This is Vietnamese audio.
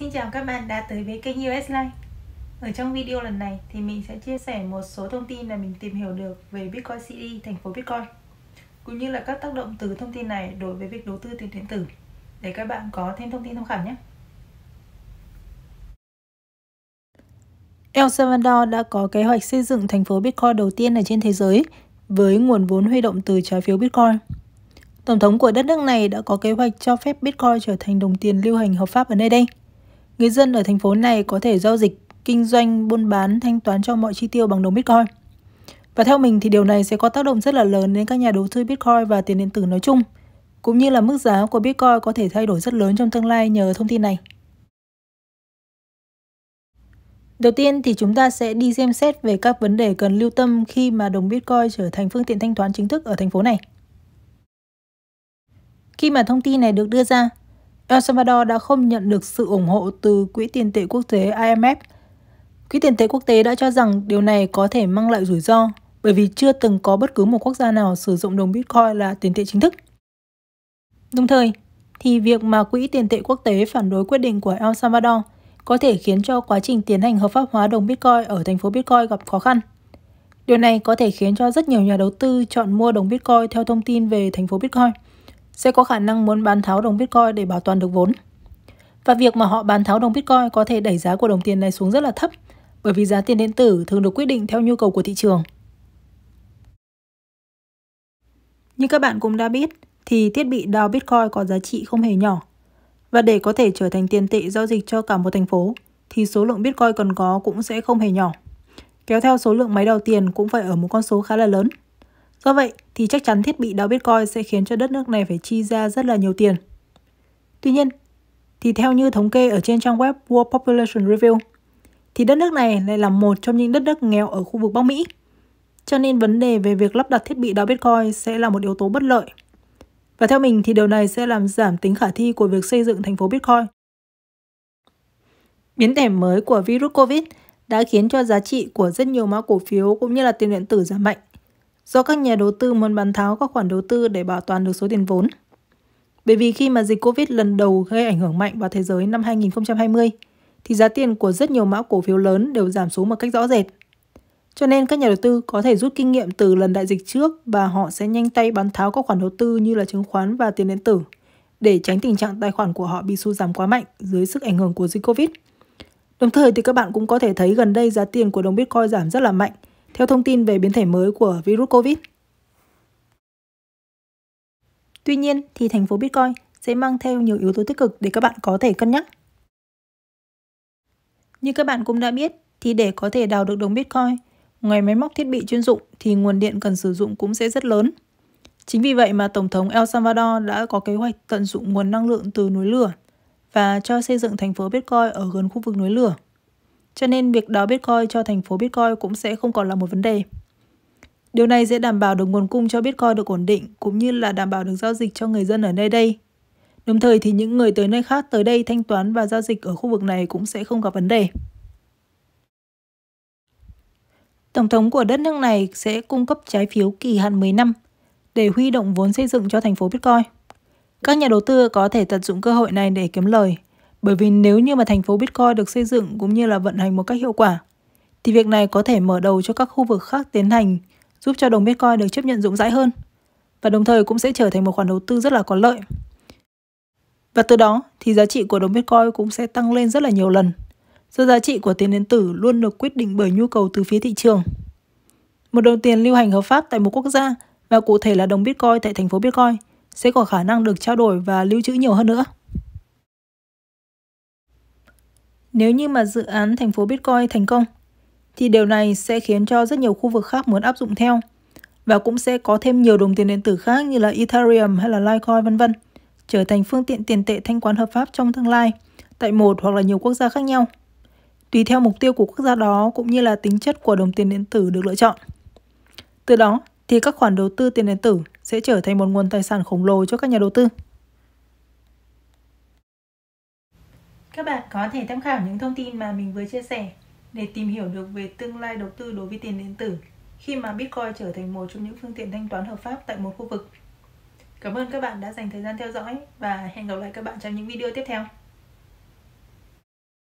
Xin chào các bạn đã tới với kênh US Life Ở trong video lần này thì mình sẽ chia sẻ một số thông tin mà mình tìm hiểu được về Bitcoin City, thành phố Bitcoin cũng như là các tác động từ thông tin này đối với việc đầu tư tiền điện tử để các bạn có thêm thông tin tham khảo nhé El Salvador đã có kế hoạch xây dựng thành phố Bitcoin đầu tiên ở trên thế giới với nguồn vốn huy động từ trái phiếu Bitcoin. Tổng thống của đất nước này đã có kế hoạch cho phép Bitcoin trở thành đồng tiền lưu hành hợp pháp ở nơi đây. Người dân ở thành phố này có thể giao dịch, kinh doanh, buôn bán, thanh toán cho mọi chi tiêu bằng đồng Bitcoin. Và theo mình thì điều này sẽ có tác động rất là lớn đến các nhà đầu tư Bitcoin và tiền điện tử nói chung, cũng như là mức giá của Bitcoin có thể thay đổi rất lớn trong tương lai nhờ thông tin này. Đầu tiên thì chúng ta sẽ đi xem xét về các vấn đề cần lưu tâm khi mà đồng Bitcoin trở thành phương tiện thanh toán chính thức ở thành phố này. Khi mà thông tin này được đưa ra, El Salvador đã không nhận được sự ủng hộ từ Quỹ tiền tệ quốc tế IMF. Quỹ tiền tệ quốc tế đã cho rằng điều này có thể mang lại rủi ro bởi vì chưa từng có bất cứ một quốc gia nào sử dụng đồng Bitcoin là tiền tệ chính thức. Đồng thời, thì việc mà Quỹ tiền tệ quốc tế phản đối quyết định của El Salvador có thể khiến cho quá trình tiến hành hợp pháp hóa đồng Bitcoin ở thành phố Bitcoin gặp khó khăn. Điều này có thể khiến cho rất nhiều nhà đầu tư chọn mua đồng Bitcoin theo thông tin về thành phố Bitcoin – sẽ có khả năng muốn bán tháo đồng Bitcoin để bảo toàn được vốn. Và việc mà họ bán tháo đồng Bitcoin có thể đẩy giá của đồng tiền này xuống rất là thấp, bởi vì giá tiền điện tử thường được quyết định theo nhu cầu của thị trường. Như các bạn cũng đã biết, thì thiết bị đào Bitcoin có giá trị không hề nhỏ. Và để có thể trở thành tiền tệ giao dịch cho cả một thành phố, thì số lượng Bitcoin cần có cũng sẽ không hề nhỏ. Kéo theo số lượng máy đào tiền cũng phải ở một con số khá là lớn – Do vậy thì chắc chắn thiết bị đào Bitcoin sẽ khiến cho đất nước này phải chi ra rất là nhiều tiền. Tuy nhiên, thì theo như thống kê ở trên trang web World Population Review, thì đất nước này lại là một trong những đất nước nghèo ở khu vực Bắc Mỹ. Cho nên vấn đề về việc lắp đặt thiết bị đào Bitcoin sẽ là một yếu tố bất lợi. Và theo mình thì điều này sẽ làm giảm tính khả thi của việc xây dựng thành phố Bitcoin. Biến thể mới của virus COVID đã khiến cho giá trị của rất nhiều mã cổ phiếu cũng như là tiền điện tử giảm mạnh do các nhà đầu tư muốn bán tháo các khoản đầu tư để bảo toàn được số tiền vốn. Bởi vì khi mà dịch Covid lần đầu gây ảnh hưởng mạnh vào thế giới năm 2020, thì giá tiền của rất nhiều mã cổ phiếu lớn đều giảm xuống một cách rõ rệt. Cho nên các nhà đầu tư có thể rút kinh nghiệm từ lần đại dịch trước và họ sẽ nhanh tay bán tháo các khoản đầu tư như là chứng khoán và tiền điện tử để tránh tình trạng tài khoản của họ bị sụt giảm quá mạnh dưới sức ảnh hưởng của dịch Covid. Đồng thời thì các bạn cũng có thể thấy gần đây giá tiền của đồng Bitcoin giảm rất là mạnh – theo thông tin về biến thể mới của virus COVID. Tuy nhiên thì thành phố Bitcoin sẽ mang theo nhiều yếu tố tích cực để các bạn có thể cân nhắc. Như các bạn cũng đã biết thì để có thể đào được đồng Bitcoin, ngoài máy móc thiết bị chuyên dụng thì nguồn điện cần sử dụng cũng sẽ rất lớn. Chính vì vậy mà Tổng thống El Salvador đã có kế hoạch tận dụng nguồn năng lượng từ núi lửa và cho xây dựng thành phố Bitcoin ở gần khu vực núi lửa cho nên việc đó Bitcoin cho thành phố Bitcoin cũng sẽ không còn là một vấn đề. Điều này sẽ đảm bảo được nguồn cung cho Bitcoin được ổn định cũng như là đảm bảo được giao dịch cho người dân ở nơi đây. Đồng thời thì những người tới nơi khác tới đây thanh toán và giao dịch ở khu vực này cũng sẽ không gặp vấn đề. Tổng thống của đất nước này sẽ cung cấp trái phiếu kỳ hạn 10 năm để huy động vốn xây dựng cho thành phố Bitcoin. Các nhà đầu tư có thể tận dụng cơ hội này để kiếm lời bởi vì nếu như mà thành phố Bitcoin được xây dựng cũng như là vận hành một cách hiệu quả, thì việc này có thể mở đầu cho các khu vực khác tiến hành, giúp cho đồng Bitcoin được chấp nhận rộng rãi hơn và đồng thời cũng sẽ trở thành một khoản đầu tư rất là có lợi. Và từ đó thì giá trị của đồng Bitcoin cũng sẽ tăng lên rất là nhiều lần. Do giá trị của tiền điện tử luôn được quyết định bởi nhu cầu từ phía thị trường. Một đồng tiền lưu hành hợp pháp tại một quốc gia và cụ thể là đồng Bitcoin tại thành phố Bitcoin sẽ có khả năng được trao đổi và lưu trữ nhiều hơn nữa. Nếu như mà dự án thành phố Bitcoin thành công, thì điều này sẽ khiến cho rất nhiều khu vực khác muốn áp dụng theo và cũng sẽ có thêm nhiều đồng tiền điện tử khác như là Ethereum hay là Litecoin vân vân trở thành phương tiện tiền tệ thanh toán hợp pháp trong tương lai tại một hoặc là nhiều quốc gia khác nhau. Tùy theo mục tiêu của quốc gia đó cũng như là tính chất của đồng tiền điện tử được lựa chọn. Từ đó thì các khoản đầu tư tiền điện tử sẽ trở thành một nguồn tài sản khổng lồ cho các nhà đầu tư. Các bạn có thể tham khảo những thông tin mà mình vừa chia sẻ để tìm hiểu được về tương lai đầu tư đối với tiền điện tử khi mà Bitcoin trở thành một trong những phương tiện thanh toán hợp pháp tại một khu vực. Cảm ơn các bạn đã dành thời gian theo dõi và hẹn gặp lại các bạn trong những video tiếp theo.